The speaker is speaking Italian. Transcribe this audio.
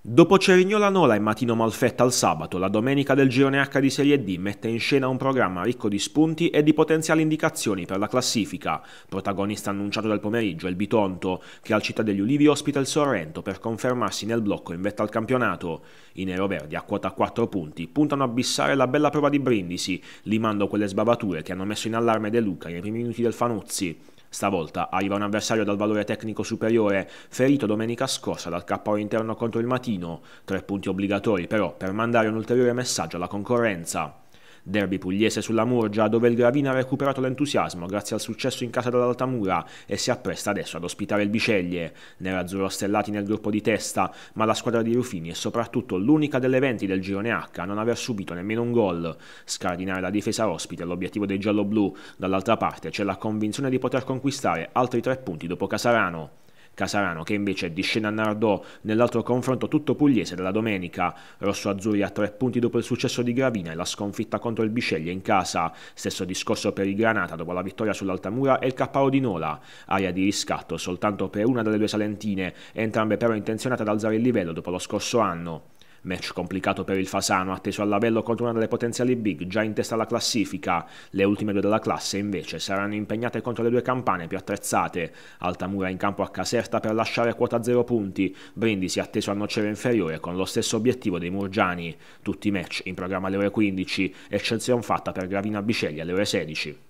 Dopo Cerignola Nola e Matino Malfetta al sabato, la domenica del girone H di Serie D mette in scena un programma ricco di spunti e di potenziali indicazioni per la classifica. Protagonista annunciato dal pomeriggio è il Bitonto, che al Città degli Ulivi ospita il Sorrento per confermarsi nel blocco in vetta al campionato. I neroverdi, a quota 4 punti, puntano a bissare la bella prova di Brindisi, limando quelle sbavature che hanno messo in allarme De Luca nei primi minuti del Fanuzzi. Stavolta arriva un avversario dal valore tecnico superiore, ferito domenica scorsa dal KO interno contro il Matino, tre punti obbligatori però per mandare un ulteriore messaggio alla concorrenza. Derby pugliese sulla Murgia, dove il Gravina ha recuperato l'entusiasmo grazie al successo in casa dall'Altamura e si appresta adesso ad ospitare il Biceglie. Nerazzurro stellati nel gruppo di testa, ma la squadra di Rufini è soprattutto l'unica delle 20 del girone H a non aver subito nemmeno un gol. Scardinare la difesa ospite è l'obiettivo dei gialloblu, dall'altra parte c'è la convinzione di poter conquistare altri tre punti dopo Casarano. Casarano che invece di scena a Nardò nell'altro confronto tutto pugliese della domenica. Rosso-Azzurri a tre punti dopo il successo di Gravina e la sconfitta contro il Bisceglie in casa. Stesso discorso per il Granata dopo la vittoria sull'Altamura e il Capparo di Nola. Aria di riscatto soltanto per una delle due salentine, entrambe però intenzionate ad alzare il livello dopo lo scorso anno. Match complicato per il Fasano, atteso al lavello contro una delle potenziali big già in testa alla classifica. Le ultime due della classe invece saranno impegnate contro le due campane più attrezzate. Altamura in campo a Caserta per lasciare quota 0 punti. Brindisi atteso al nocero inferiore con lo stesso obiettivo dei Murgiani. Tutti i match in programma alle ore 15, eccezione fatta per Gravina Bicegli alle ore 16.